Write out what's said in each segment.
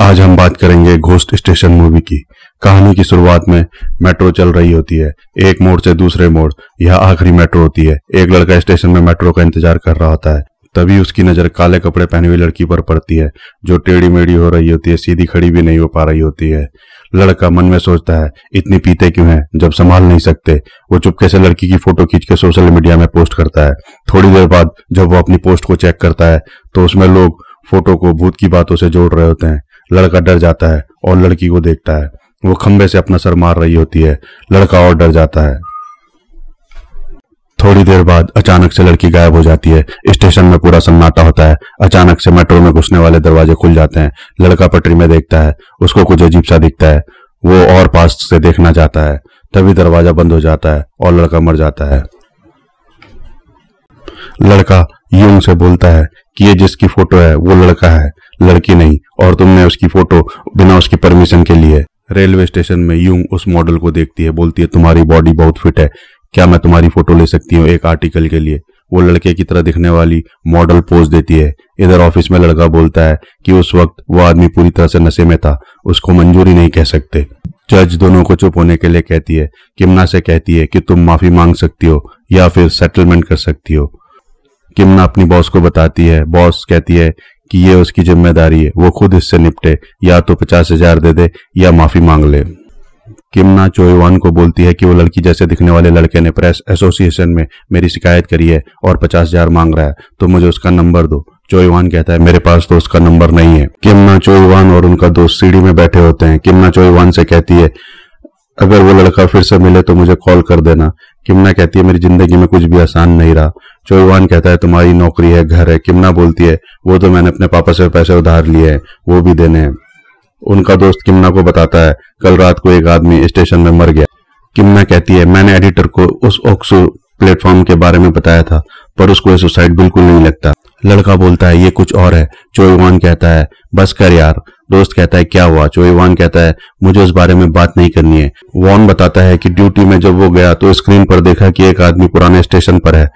आज हम बात करेंगे घोस्ट स्टेशन मूवी की कहानी की शुरुआत में मेट्रो चल रही होती है एक मोड़ से दूसरे मोड़ यह आखिरी मेट्रो होती है एक लड़का स्टेशन में मेट्रो का इंतजार कर रहा होता है तभी उसकी नजर काले कपड़े पहने हुई लड़की पर पड़ती है जो टेढ़ी मेढ़ी हो रही होती है सीधी खड़ी भी नहीं हो पा रही होती है लड़का मन में सोचता है इतनी पीते क्यों हैं जब संभाल नहीं सकते वो चुपके से लड़की की फोटो खींच के सोशल मीडिया में पोस्ट करता है थोड़ी देर बाद जब वो अपनी पोस्ट को चेक करता है तो उसमें लोग फोटो को भूत की बातों से जोड़ रहे होते हैं लड़का डर जाता है और लड़की को देखता है वो खंबे से अपना सर मार रही होती है लड़का और डर जाता है थोड़ी देर बाद अचानक से लड़की गायब हो जाती है स्टेशन में पूरा सन्नाटा होता है अचानक से मेट्रो में घुसने वाले दरवाजे खुल जाते हैं लड़का पटरी में देखता है उसको कुछ अजीब सा दिखता है वो और पास से देखना चाहता है तभी दरवाजा बंद हो जाता है और लड़का मर जाता है लड़का यूं से बोलता है कि ये जिसकी फोटो है वो लड़का है लड़की नहीं और तुमने उसकी फोटो बिना उसकी परमिशन के लिए रेलवे स्टेशन में यूं उस मॉडल को देखती है बोलती है तुम्हारी बॉडी बहुत फिट है क्या मैं तुम्हारी फोटो ले सकती हूँ एक आर्टिकल के लिए वो लड़के की तरह दिखने वाली मॉडल पोज देती है इधर ऑफिस में लड़का बोलता है कि उस वक्त वो आदमी पूरी तरह से नशे में था उसको मंजूरी नहीं कह सकते जज दोनों को चुप होने के लिए कहती है किमना से कहती है कि तुम माफी मांग सकती हो या फिर सेटलमेंट कर सकती हो किमना अपनी बॉस को बताती है बॉस कहती है कि ये उसकी जिम्मेदारी है वो खुद इससे निपटे या तो पचास हजार दे दे या माफी मांग ले किमना चोईवान को बोलती है कि वो लड़की जैसे दिखने वाले लड़के ने प्रेस एसोसिएशन में मेरी शिकायत करी है और पचास हजार मांग रहा है तो मुझे उसका नंबर दो चोईवान कहता है मेरे पास तो उसका नंबर नहीं है किमना चोईवान और उनका दोस्त सीढ़ी में बैठे होते हैं किमना चोईवान से कहती है अगर वो लड़का फिर से मिले तो मुझे कॉल कर देना किमना कहती है मेरी जिंदगी में कुछ भी आसान नहीं रहा चौहान कहता है तुम्हारी नौकरी है घर है किमना बोलती है वो तो मैंने अपने पापा से पैसे उधार लिए हैं वो भी देने हैं उनका दोस्त किमना को बताता है कल रात को एक आदमी स्टेशन में मर गया किमना कहती है मैंने एडिटर को उस ओक्सो प्लेटफॉर्म के बारे में बताया था पर उसको सुसाइड बिल्कुल नहीं लगता लड़का बोलता है ये कुछ और है चोईवान कहता है बस कर यार दोस्त कहता है क्या हुआ चोईवान कहता है मुझे उस बारे में बात नहीं करनी है वॉन बताता है कि ड्यूटी में जब वो गया तो स्क्रीन पर देखा कि एक आदमी पुराने स्टेशन पर है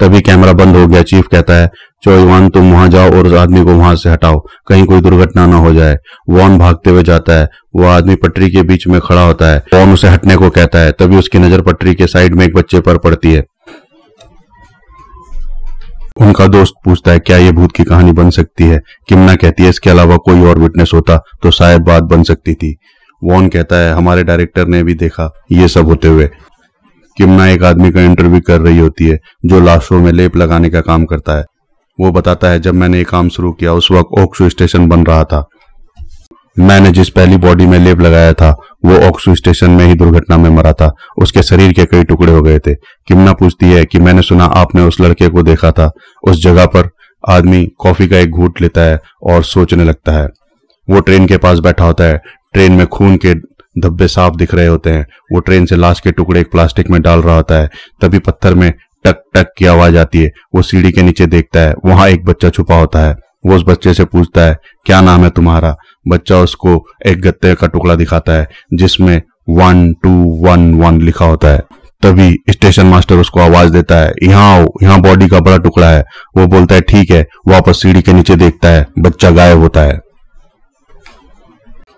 तभी कैमरा बंद हो गया चीफ कहता है चोईवान तुम वहां जाओ और उस आदमी को वहां से हटाओ कहीं कोई दुर्घटना ना हो जाए वॉन भागते हुए जाता है वो आदमी पटरी के बीच में खड़ा होता है वॉन उसे हटने को कहता है तभी उसकी नजर पटरी के साइड में एक बच्चे पर पड़ती है उनका दोस्त पूछता है क्या ये भूत की कहानी बन सकती है किमना कहती है इसके अलावा कोई और विटनेस होता तो शायद बात बन सकती थी वॉन कहता है हमारे डायरेक्टर ने भी देखा ये सब होते हुए किमना एक आदमी का इंटरव्यू कर रही होती है जो लाशों में लेप लगाने का काम करता है वो बताता है जब मैंने ये काम शुरू किया उस वक्त ओक्सो स्टेशन बन रहा था मैंने जिस पहली बॉडी में लेप लगाया था वो ऑक्सू स्टेशन में ही दुर्घटना में मरा था उसके शरीर के कई टुकड़े हो गए थे किमना पूछती है कि मैंने सुना आपने उस लड़के को देखा था उस जगह पर आदमी कॉफी का एक घूट लेता है और सोचने लगता है वो ट्रेन के पास बैठा होता है ट्रेन में खून के धब्बे साफ दिख रहे होते हैं वो ट्रेन से लाश के टुकड़े एक प्लास्टिक में डाल रहा होता है तभी पत्थर में टक टक की आवाज आती है वो सीढ़ी के नीचे देखता है वहां एक बच्चा छुपा होता है वो उस बच्चे से पूछता है क्या नाम है तुम्हारा बच्चा उसको एक गत्ते का टुकड़ा दिखाता है जिसमें वन टू वन वन लिखा होता है तभी स्टेशन मास्टर उसको आवाज देता है यहाँ आओ यहाँ बॉडी का बड़ा टुकड़ा है वो बोलता है ठीक है वापस सीढ़ी के नीचे देखता है बच्चा गायब होता है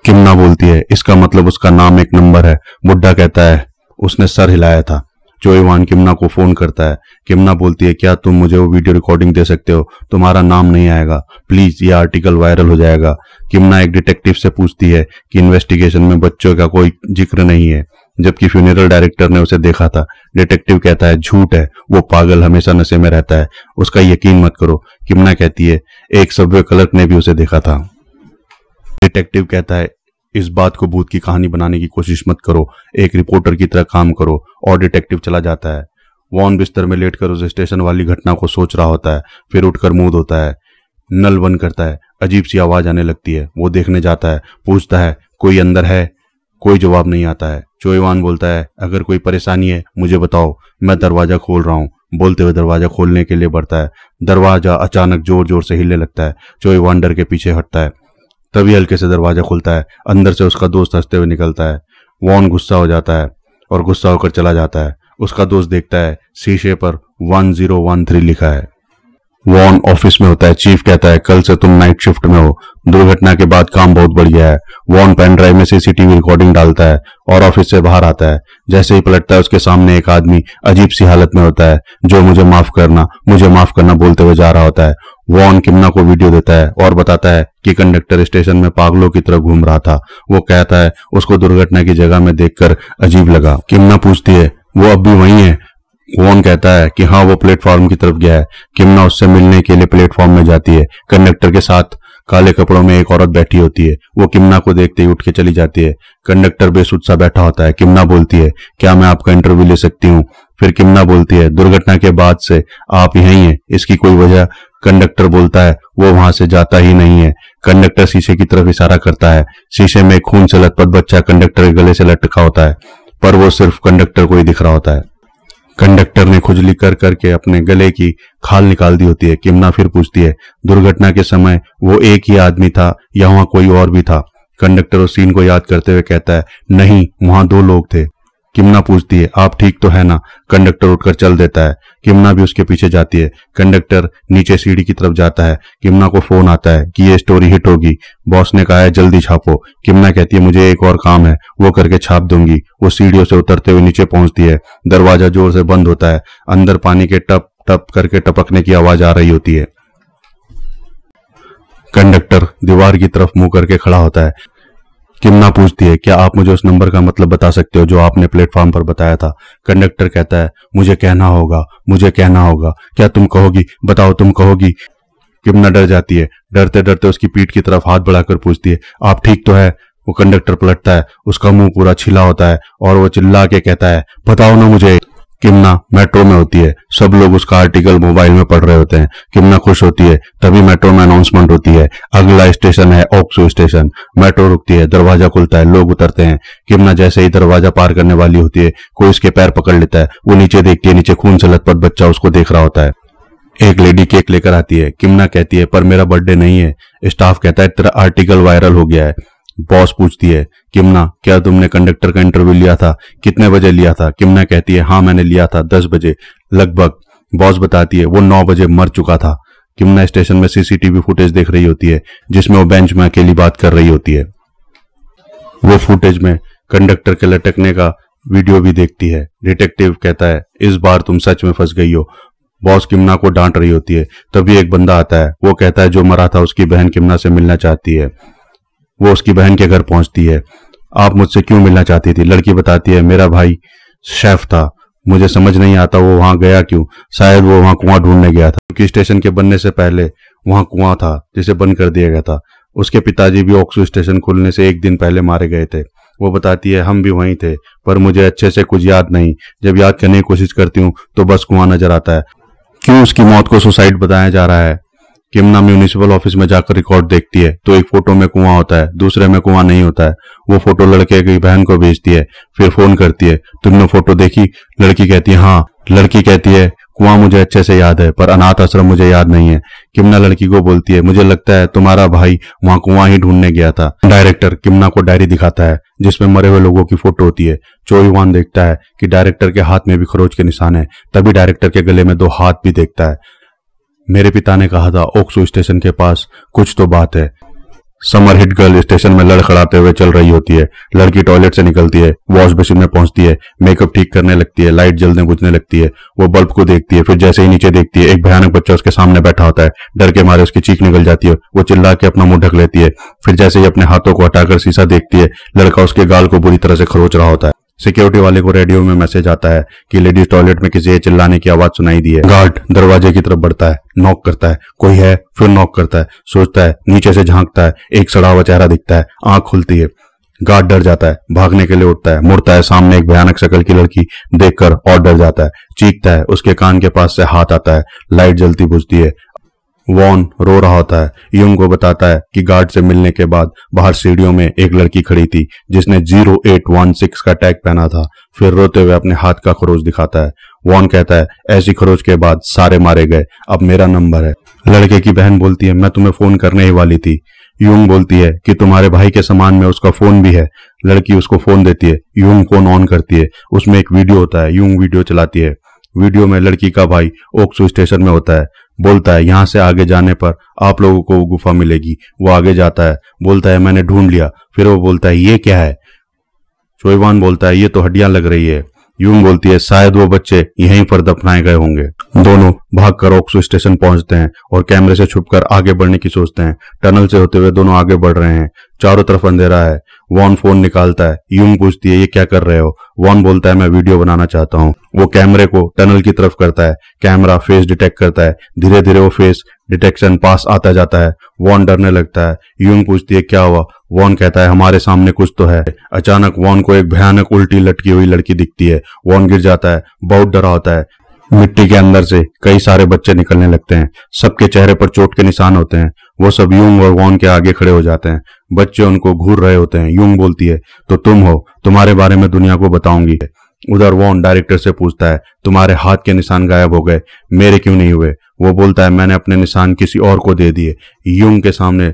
किमना बोलती है इसका मतलब उसका नाम एक नंबर है बुड्ढा कहता है उसने सर हिलाया था जो इवान किमना को फोन करता है किमना बोलती है क्या तुम मुझे वो वीडियो रिकॉर्डिंग दे सकते हो तुम्हारा नाम नहीं आएगा प्लीज ये आर्टिकल वायरल हो जाएगा किमना एक डिटेक्टिव से पूछती है कि इन्वेस्टिगेशन में बच्चों का कोई जिक्र नहीं है जबकि फ्यूनरल डायरेक्टर ने उसे देखा था डिटेक्टिव कहता है झूठ है वो पागल हमेशा नशे में रहता है उसका यकीन मत करो किमना कहती है एक सब्वे क्लर्क ने भी उसे देखा था डिटेक्टिव कहता है इस बात को भूत की कहानी बनाने की कोशिश मत करो एक रिपोर्टर की तरह काम करो और डिटेक्टिव चला जाता है वॉन बिस्तर में लेटकर उसे स्टेशन वाली घटना को सोच रहा होता है फिर उठकर मूद होता है नल बंद करता है अजीब सी आवाज आने लगती है वो देखने जाता है पूछता है कोई अंदर है कोई जवाब नहीं आता है चोईवान बोलता है अगर कोई परेशानी है मुझे बताओ मैं दरवाजा खोल रहा हूँ बोलते हुए दरवाजा खोलने के लिए बढ़ता है दरवाजा अचानक जोर जोर से हिलने लगता है चोईवान डर के पीछे हटता है तभी हल्के से दरवाजा खुलता है अंदर से उसका दोस्त हंसते हुए निकलता है वॉन गुस्सा हो जाता है और गुस्सा होकर चला जाता है उसका दोस्त देखता है शीशे पर वन जीरो वन थ्री लिखा है वॉन ऑफिस में होता है चीफ कहता है कल से तुम नाइट शिफ्ट में हो दुर्घटना के बाद काम बहुत बढ़िया है वॉन पेन ड्राइव में सीसीटीवी रिकॉर्डिंग डालता है और ऑफिस से बाहर आता है जैसे ही पलटता है उसके सामने एक आदमी अजीब सी हालत में होता है जो मुझे माफ करना मुझे माफ करना बोलते हुए जा रहा होता है वॉन किमना को वीडियो देता है और बताता है कि कंडक्टर स्टेशन में पागलों की तरह घूम रहा था वो कहता है उसको दुर्घटना की जगह में देखकर अजीब लगा किमना पूछती है वो अब भी वही है कौन कहता है कि हाँ वो प्लेटफॉर्म की तरफ गया है किमना उससे मिलने के लिए प्लेटफॉर्म में जाती है कंडक्टर के साथ काले कपड़ों में एक औरत बैठी होती है वो किमना को देखते ही उठ के चली जाती है कंडक्टर बेसुध सा बैठा होता है किमना बोलती है क्या मैं आपका इंटरव्यू ले सकती हूँ फिर किमना बोलती है दुर्घटना के बाद से आप यही है इसकी कोई वजह कंडक्टर बोलता है वो वहां से जाता ही नहीं है कंडक्टर शीशे की तरफ इशारा करता है शीशे में खून से लथपथ बच्चा कंडक्टर के गले से लटका होता है पर वो सिर्फ कंडक्टर को ही दिख रहा होता है कंडक्टर ने खुजली कर करके अपने गले की खाल निकाल दी होती है किमना फिर पूछती है दुर्घटना के समय वो एक ही आदमी था या वहां कोई और भी था कंडक्टर उस सीन को याद करते हुए कहता है नहीं वहां दो लोग थे किमना पूछती है आप ठीक तो है ना कंडक्टर उठकर चल देता है किमना भी उसके पीछे जाती है कंडक्टर नीचे सीढ़ी की तरफ जाता है किमना को फोन आता है कि ये स्टोरी हिट होगी बॉस ने कहा है जल्दी छापो किमना कहती है मुझे एक और काम है वो करके छाप दूंगी वो सीढ़ियों से उतरते हुए नीचे पहुंचती है दरवाजा जोर से बंद होता है अंदर पानी के टप टप करके टपकने की आवाज आ रही होती है कंडक्टर दीवार की तरफ मुंह करके खड़ा होता है किमना पूछती है क्या आप मुझे उस नंबर का मतलब बता सकते हो जो आपने प्लेटफॉर्म पर बताया था कंडक्टर कहता है मुझे कहना होगा मुझे कहना होगा क्या तुम कहोगी बताओ तुम कहोगी किमना डर जाती है डरते डरते उसकी पीठ की तरफ हाथ बढ़ाकर पूछती है आप ठीक तो है वो कंडक्टर पलटता है उसका मुंह पूरा छिला होता है और वो चिल्ला के कहता है बताओ ना मुझे किमना मेट्रो में होती है सब लोग उसका आर्टिकल मोबाइल में पढ़ रहे होते हैं किमना खुश होती है तभी मेट्रो में अनाउंसमेंट होती है अगला स्टेशन है ऑक्सो स्टेशन मेट्रो रुकती है दरवाजा खुलता है लोग उतरते हैं किमना जैसे ही दरवाजा पार करने वाली होती है कोई उसके पैर पकड़ लेता है वो नीचे देखती है नीचे खून से लथपथ बच्चा उसको देख रहा होता है एक लेडी केक लेकर आती है किमना कहती है पर मेरा बर्थडे नहीं है स्टाफ कहता है तेरा आर्टिकल वायरल हो गया है बॉस पूछती है किमना क्या तुमने कंडक्टर का इंटरव्यू लिया था कितने बजे लिया था किमना कहती है हाँ मैंने लिया था दस बजे लगभग बॉस बताती है वो नौ बजे मर चुका था किमना स्टेशन में सीसीटीवी फुटेज देख रही होती है जिसमें वो बेंच में अकेली बात कर रही होती है वो फुटेज में कंडक्टर के लटकने का वीडियो भी देखती है डिटेक्टिव कहता है इस बार तुम सच में फंस गई हो बॉस किमना को डांट रही होती है तभी एक बंदा आता है वो कहता है जो मरा था उसकी बहन किमना से मिलना चाहती है वो उसकी बहन के घर पहुंचती है आप मुझसे क्यों मिलना चाहती थी लड़की बताती है मेरा भाई शेफ था मुझे समझ नहीं आता वो वहां गया क्यों शायद वो वहां कुआं ढूंढने गया था क्योंकि स्टेशन के बनने से पहले वहां कुआं था जिसे बंद कर दिया गया था उसके पिताजी भी ऑक्सो स्टेशन खुलने से एक दिन पहले मारे गए थे वो बताती है हम भी वहीं थे पर मुझे अच्छे से कुछ याद नहीं जब याद करने की कोशिश करती हूँ तो बस कुआं नजर आता है क्यों उसकी मौत को सुसाइड बताया जा रहा है किमना म्यूनिसिपल ऑफिस में जाकर रिकॉर्ड देखती है तो एक फोटो में कुआं होता है दूसरे में कुआं नहीं होता है वो फोटो लड़के की बहन को भेजती है फिर फोन करती है तुमने फोटो देखी लड़की कहती है हाँ लड़की कहती है कुआं मुझे अच्छे से याद है पर अनाथ आश्रम मुझे याद नहीं है किमना लड़की को बोलती है मुझे लगता है तुम्हारा भाई वहां कुआं ही ढूंढने गया था डायरेक्टर किमना को डायरी दिखाता है जिसमें मरे हुए लोगों की फोटो होती है वान देखता है कि डायरेक्टर के हाथ में भी खरोच के निशान है तभी डायरेक्टर के गले में दो हाथ भी देखता है मेरे पिता ने कहा था ओक्सो स्टेशन के पास कुछ तो बात है समर हिट गर्ल स्टेशन में लड़खड़ाते हुए चल रही होती है लड़की टॉयलेट से निकलती है वॉश बेसिन में पहुंचती है मेकअप ठीक करने लगती है लाइट जलने बुझने लगती है वो बल्ब को देखती है फिर जैसे ही नीचे देखती है एक भयानक बच्चा उसके सामने बैठा होता है डर के मारे उसकी चीख निकल जाती है वो चिल्ला के अपना मुंह ढक लेती है फिर जैसे ही अपने हाथों को हटाकर शीशा देखती है लड़का उसके गाल को बुरी तरह से खरोच रहा होता है सिक्योरिटी वाले को रेडियो में मैसेज आता है कि लेडीज टॉयलेट में किसी चिल्लाने की आवाज सुनाई दी है गार्ड दरवाजे की तरफ बढ़ता है नॉक करता है कोई है फिर नॉक करता है सोचता है नीचे से झांकता है एक सड़ा हुआ चेहरा दिखता है आंख खुलती है गार्ड डर जाता है भागने के लिए उठता है मुड़ता है सामने एक भयानक शकल की लड़की देखकर और डर जाता है चीखता है उसके कान के पास से हाथ आता है लाइट जलती बुझती है वॉन रो रहा होता है यूंग को बताता है कि गार्ड से मिलने के बाद बाहर सीढ़ियों में एक लड़की खड़ी थी जिसने जीरो एट वन सिक्स का टैग पहना था फिर रोते हुए अपने हाथ का खरोज दिखाता है वॉन कहता है ऐसी खरोज के बाद सारे मारे गए अब मेरा नंबर है लड़के की बहन बोलती है मैं तुम्हें फोन करने ही वाली थी यूंग बोलती है कि तुम्हारे भाई के सामान में उसका फोन भी है लड़की उसको फोन देती है यूंग फोन ऑन करती है उसमें एक वीडियो होता है यूंग वीडियो चलाती है वीडियो में लड़की का भाई ओक्सो स्टेशन में होता है बोलता है यहां से आगे जाने पर आप लोगों को वो गुफा मिलेगी वो आगे जाता है बोलता है मैंने ढूंढ लिया फिर वो बोलता है ये क्या है चोईवान बोलता है ये तो हड्डियां लग रही है यूंग बोलती है शायद वो बच्चे यहीं पर दफनाए गए होंगे दोनों भाग कर ऑक्सो स्टेशन पहुंचते हैं और कैमरे से छुपकर आगे बढ़ने की सोचते हैं टनल से होते हुए दोनों आगे बढ़ रहे हैं चारों तरफ अंधेरा है वॉन फोन निकालता है यूंग पूछती है ये क्या कर रहे हो वॉन बोलता है मैं वीडियो बनाना चाहता हूँ वो कैमरे को टनल की तरफ करता है कैमरा फेस डिटेक्ट करता है धीरे धीरे वो फेस डिटेक्शन पास आता जाता है वॉन डरने लगता है यूंग पूछती है क्या हुआ वॉन कहता है हमारे सामने कुछ तो है अचानक वॉन को एक भयानक उल्टी लटकी हुई लड़की दिखती है वॉन गिर जाता है बहुत डरा होता है मिट्टी के अंदर से कई सारे बच्चे निकलने लगते हैं सबके चेहरे पर चोट के निशान होते हैं वो सब युंग और वॉन के आगे खड़े हो जाते हैं बच्चे उनको घूर रहे होते हैं यूंग बोलती है तो तुम हो तुम्हारे बारे में दुनिया को बताऊंगी उधर वॉन डायरेक्टर से पूछता है तुम्हारे हाथ के निशान गायब हो गए मेरे क्यों नहीं हुए वो बोलता है मैंने अपने निशान किसी और को दे दिए युंग के सामने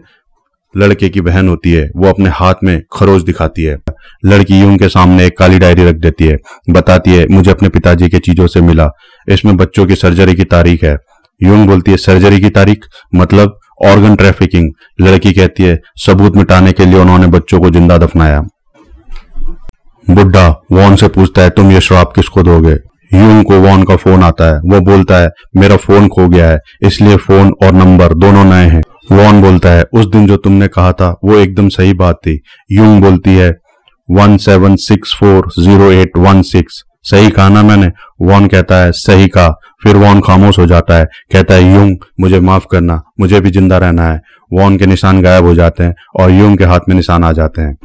लड़के की बहन होती है वो अपने हाथ में खरोज दिखाती है लड़की यूं के सामने एक काली डायरी रख देती है बताती है मुझे अपने पिताजी के चीजों से मिला इसमें बच्चों की सर्जरी की तारीख है यूंग बोलती है सर्जरी की तारीख मतलब ऑर्गन ट्रैफिकिंग लड़की कहती है सबूत मिटाने के लिए उन्होंने बच्चों को जिंदा दफनाया बुड्ढा वॉन से पूछता है तुम ये शराब किसको दोगे यून को वॉन का फोन आता है वो बोलता है मेरा फोन खो गया है इसलिए फोन और नंबर दोनों नए हैं वॉन बोलता है उस दिन जो तुमने कहा था वो एकदम सही बात थी यूंग बोलती है one seven six four zero eight one six सही कहा ना मैंने वॉन कहता है सही कहा फिर वॉन खामोश हो जाता है कहता है यूंग मुझे माफ करना मुझे भी जिंदा रहना है वॉन के निशान गायब हो जाते हैं और यूंग के हाथ में निशान आ जाते हैं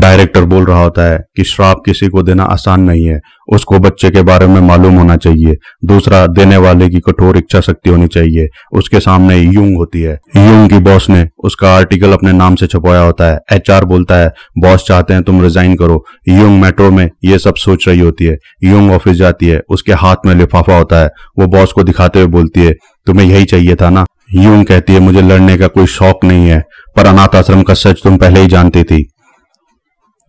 डायरेक्टर बोल रहा होता है कि श्राप किसी को देना आसान नहीं है उसको बच्चे के बारे में मालूम होना चाहिए दूसरा देने वाले की कठोर इच्छा शक्ति होनी चाहिए उसके सामने यूंग होती है यूंग की बॉस ने उसका आर्टिकल अपने नाम से छपवाया होता है एचआर बोलता है बॉस चाहते हैं तुम रिजाइन करो यूंग मेट्रो में ये सब सोच रही होती है यूंग ऑफिस जाती है उसके हाथ में लिफाफा होता है वो बॉस को दिखाते हुए बोलती है तुम्हें यही चाहिए था ना यूंग कहती है मुझे लड़ने का कोई शौक नहीं है पर अनाथ आश्रम का सच तुम पहले ही जानती थी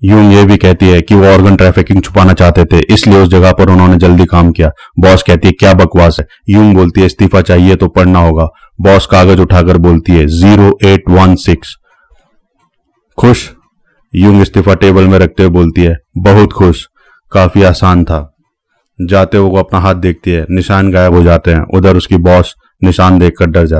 यून ये भी कहती है कि वो ऑर्गन ट्रैफिकिंग छुपाना चाहते थे इसलिए उस जगह पर उन्होंने जल्दी काम किया बॉस कहती है क्या बकवास है यून बोलती है इस्तीफा चाहिए तो पढ़ना होगा बॉस कागज उठाकर बोलती है जीरो एट वन सिक्स खुश यूंग इस्तीफा टेबल में रखते हुए बोलती है बहुत खुश काफी आसान था जाते हुए वो अपना हाथ देखती है निशान गायब हो जाते हैं उधर उसकी बॉस निशान देखकर डर जाती